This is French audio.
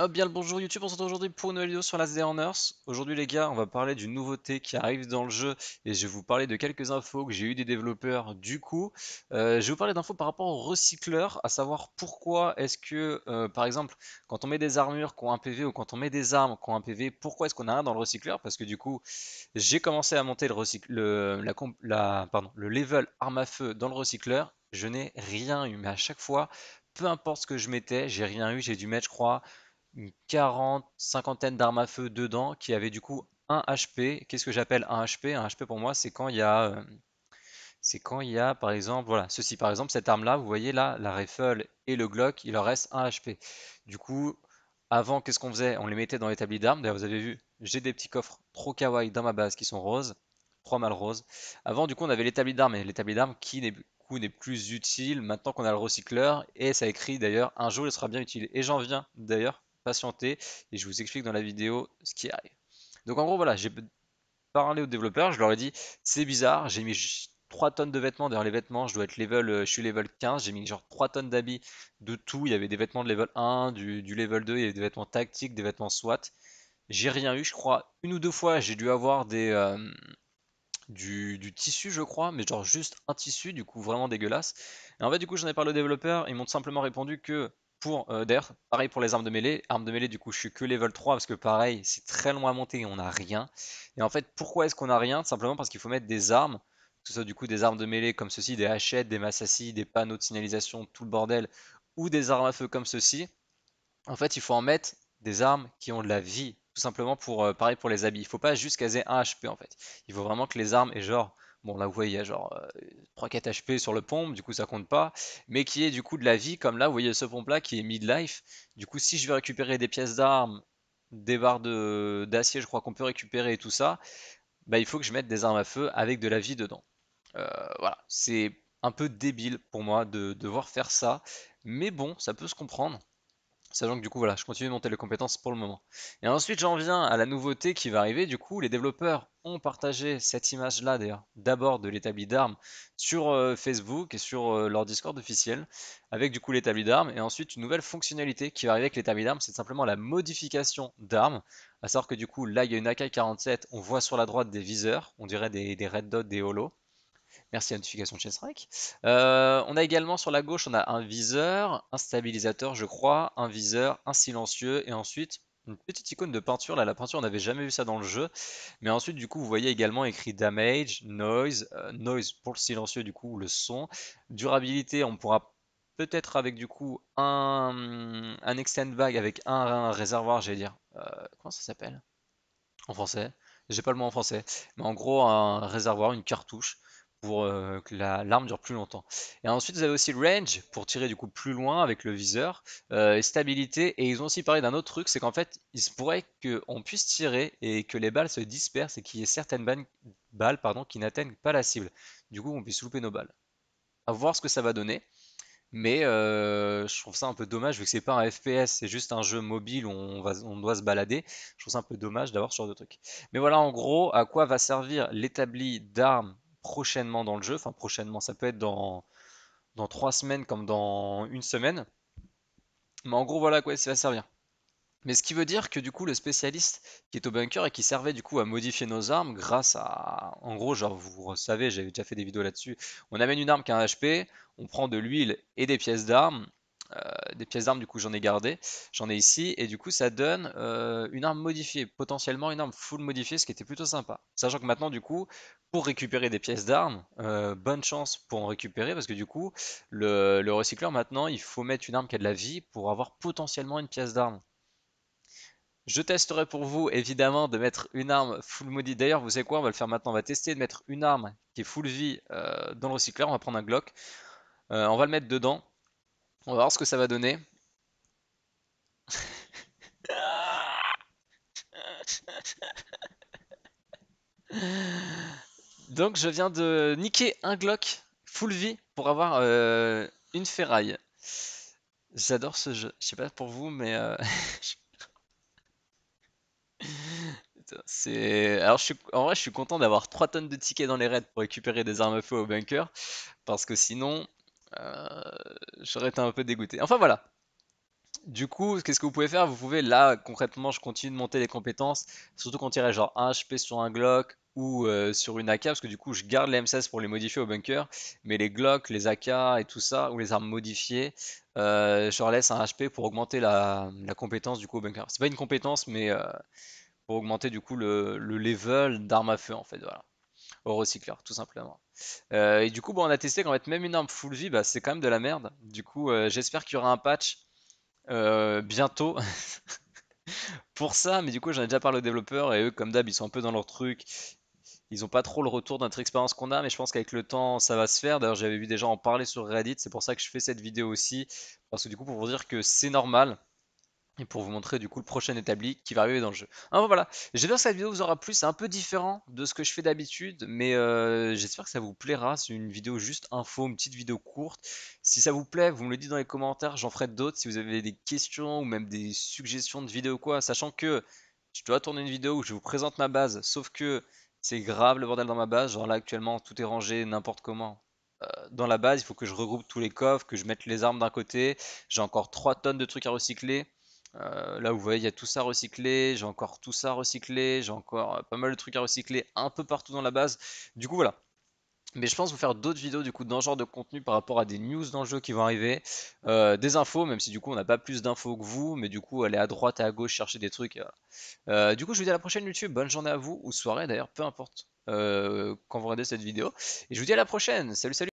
Hop bien le bonjour YouTube, on se retrouve aujourd'hui pour une nouvelle vidéo sur Last Day Aujourd'hui les gars, on va parler d'une nouveauté qui arrive dans le jeu et je vais vous parler de quelques infos que j'ai eu des développeurs du coup. Euh, je vais vous parler d'infos par rapport au recycleur à savoir pourquoi est-ce que euh, par exemple quand on met des armures qui ont un PV ou quand on met des armes qui ont un PV, pourquoi est-ce qu'on a un dans le recycleur Parce que du coup j'ai commencé à monter le, le level arme à feu dans le recycleur, je n'ai rien eu mais à chaque fois... Peu importe ce que je mettais, j'ai rien eu, j'ai dû mettre, je crois, une quarante, cinquantaine d'armes à feu dedans qui avaient du coup un HP. Qu'est-ce que j'appelle un HP Un HP pour moi, c'est quand il y a. Euh, c'est quand il y a, par exemple, voilà, ceci par exemple, cette arme-là, vous voyez là, la rifle et le Glock, il leur reste un HP. Du coup, avant, qu'est-ce qu'on faisait On les mettait dans l'établi d'armes. D'ailleurs, vous avez vu, j'ai des petits coffres trop kawaii dans ma base qui sont roses, trois mal roses. Avant, du coup, on avait l'établi d'armes, et l'établi d'armes qui n'est plus utile maintenant qu'on a le recycleur, et ça écrit d'ailleurs, un jour il sera bien utile. Et j'en viens d'ailleurs patienter et je vous explique dans la vidéo ce qui arrive. Donc en gros voilà, j'ai parlé aux développeurs, je leur ai dit c'est bizarre, j'ai mis 3 tonnes de vêtements, derrière les vêtements je dois être level, euh, je suis level 15, j'ai mis genre 3 tonnes d'habits de tout, il y avait des vêtements de level 1, du, level 2, il y avait des vêtements tactiques, des vêtements SWAT, j'ai rien eu je crois, une ou deux fois j'ai dû avoir des... Euh, du, du, tissu, je crois, mais genre juste un tissu, du coup vraiment dégueulasse. Et en fait, du coup, j'en ai parlé aux développeurs, ils m'ont simplement répondu que euh, d'ailleurs, pareil pour les armes de mêlée. Armes de mêlée, du coup, je suis que level 3 parce que pareil, c'est très long à monter et on n'a rien. Et en fait, pourquoi est-ce qu'on n'a rien Simplement parce qu'il faut mettre des armes, que ce soit du coup des armes de mêlée comme ceci, des hachettes, des massassis, des panneaux de signalisation, tout le bordel, ou des armes à feu comme ceci. En fait, il faut en mettre des armes qui ont de la vie, tout simplement pour euh, pareil pour les habits. Il faut pas juste caser un HP en fait. Il faut vraiment que les armes aient genre bon là vous voyez genre 3-4 euh, HP sur le pompe, du coup ça compte pas, mais qui est du coup de la vie, comme là vous voyez ce pompe là qui est mid-life, du coup si je veux récupérer des pièces d'armes, des barres d'acier je crois qu'on peut récupérer et tout ça, bah, il faut que je mette des armes à feu avec de la vie dedans. Euh, voilà, c'est un peu débile pour moi de devoir faire ça, mais bon, ça peut se comprendre. Sachant que du coup, voilà, je continue de monter les compétences pour le moment. Et ensuite, j'en viens à la nouveauté qui va arriver, du coup, les développeurs ont partagé cette image-là, d'ailleurs, d'abord de l'établi d'armes sur euh, Facebook et sur euh, leur Discord officiel, avec du coup l'établi d'armes, et ensuite une nouvelle fonctionnalité qui va arriver avec l'établi d'armes, c'est simplement la modification d'armes, à savoir que du coup, là, il y a une AK-47, on voit sur la droite des viseurs, on dirait des, des red dots, des holo, Merci à la notification de euh, on a également sur la gauche, on a un viseur, un stabilisateur, je crois, un viseur, un silencieux, et ensuite une mm. petite icône de peinture, là la peinture on n'avait jamais vu ça dans le jeu, mais ensuite du coup vous voyez également écrit damage, noise, euh, noise pour le silencieux du coup le son, durabilité on pourra peut-être avec du coup un, un extend bag avec un, réservoir j'allais dire, euh, comment ça s'appelle en français J'ai pas le mot en français, mais en gros un réservoir, une cartouche pour euh, que l'arme dure plus longtemps. Et ensuite, vous avez aussi le range pour tirer du coup plus loin avec le viseur euh, et stabilité. Et ils ont aussi parlé d'un autre truc, c'est qu'en fait, il se pourrait qu'on puisse tirer et que les balles se dispersent et qu'il y ait certaines balles, pardon, qui n'atteignent pas la cible. Du coup, on puisse louper nos balles. À voir ce que ça va donner. Mais euh, je trouve ça un peu dommage vu que c'est pas un FPS, c'est juste un jeu mobile où on, va, on doit se balader. Je trouve ça un peu dommage d'avoir ce genre de truc. Mais voilà en gros à quoi va servir l'établi d'armes prochainement dans le jeu. Enfin, prochainement, ça peut être dans, dans trois semaines comme dans une semaine. Mais en gros, voilà quoi ça va servir. Mais ce qui veut dire que du coup, le spécialiste qui est au bunker et qui servait du coup à modifier nos armes grâce à. En gros, genre, vous savez, j'avais déjà fait des vidéos là-dessus. On amène une arme qui a un HP, on prend de l'huile et des pièces d'armes, des pièces d'armes, du coup j'en ai gardé, j'en ai ici, et du coup ça donne euh, une arme modifiée, potentiellement une arme full modifiée, ce qui était plutôt sympa. Sachant que maintenant du coup, pour récupérer des pièces d'armes, euh, bonne chance pour en récupérer, parce que du coup le, recycleur maintenant, il faut mettre une arme qui a de la vie pour avoir potentiellement une pièce d'arme. Je testerai pour vous évidemment de mettre une arme full modifiée D'ailleurs, vous savez quoi On va le faire maintenant. On va tester de mettre une arme qui est full vie euh, dans le recycleur. On va prendre un Glock. on va le mettre dedans. On va voir ce que ça va donner. Donc je viens de niquer un Glock full vie pour avoir euh, une ferraille. J'adore ce jeu. Je sais pas pour vous, mais euh, c'est. Alors je suis... en vrai, je suis content d'avoir 3 tonnes de tickets dans les raids pour récupérer des armes à feu au bunker, parce que sinon, euh, j'aurais été un peu dégoûté. Enfin voilà, du coup, qu'est-ce que vous pouvez faire Vous pouvez là, concrètement, je continue de monter les compétences, surtout quand tirait genre 1 HP sur un Glock ou euh, sur une AK, parce que du coup, je garde les M16 pour les modifier au bunker, mais les Glock, les AK et tout ça, ou les armes modifiées, euh, je leur laisse un HP pour augmenter la, compétence du coup au bunker. C'est pas une compétence, mais pour augmenter du coup le, le level d'armes à feu en fait, voilà au recycleur, tout simplement. Euh, et du coup, bon, on a testé qu'en fait, même une arme full vie, bah, c'est quand même de la merde. Du coup, euh, j'espère qu'il y aura un patch euh, bientôt pour ça. Mais du coup, j'en ai déjà parlé aux développeurs et eux, comme d'hab, ils sont un peu dans leur truc. Ils n'ont pas trop le retour de expérience qu'on a, mais je pense qu'avec le temps, ça va se faire. D'ailleurs, j'avais vu des gens en parler sur Reddit, c'est pour ça que je fais cette vidéo aussi. Parce que du coup, pour vous dire que c'est normal et pour vous montrer du coup le prochain établi qui va arriver dans le jeu. Enfin voilà, j'espère que cette vidéo vous aura plu, c'est un peu différent de ce que je fais d'habitude, mais euh, j'espère que ça vous plaira, c'est une vidéo juste info, une petite vidéo courte. Si ça vous plaît, vous me le dites dans les commentaires, j'en ferai d'autres si vous avez des questions ou même des suggestions de vidéos quoi, sachant que je dois tourner une vidéo où je vous présente ma base, sauf que c'est grave le bordel dans ma base, genre là actuellement tout est rangé n'importe comment, euh, dans la base, il faut que je regroupe tous les coffres, que je mette les armes d'un côté. J'ai encore 3 tonnes de trucs à recycler. Euh, là, vous voyez, il y a tout ça recyclé, j'ai encore tout ça recyclé, j'ai encore euh, pas mal de trucs à recycler un peu partout dans la base. Du coup, voilà. Mais je pense vous faire d'autres vidéos du coup dans ce genre de contenu par rapport à des news dans le jeu qui vont arriver, euh, des infos, même si du coup on n'a pas plus d'infos que vous, mais du coup allez à droite et à gauche chercher des trucs. du coup je vous dis à la prochaine YouTube, bonne journée à vous ou soirée d'ailleurs, peu importe quand vous regardez cette vidéo. Et je vous dis à la prochaine, salut salut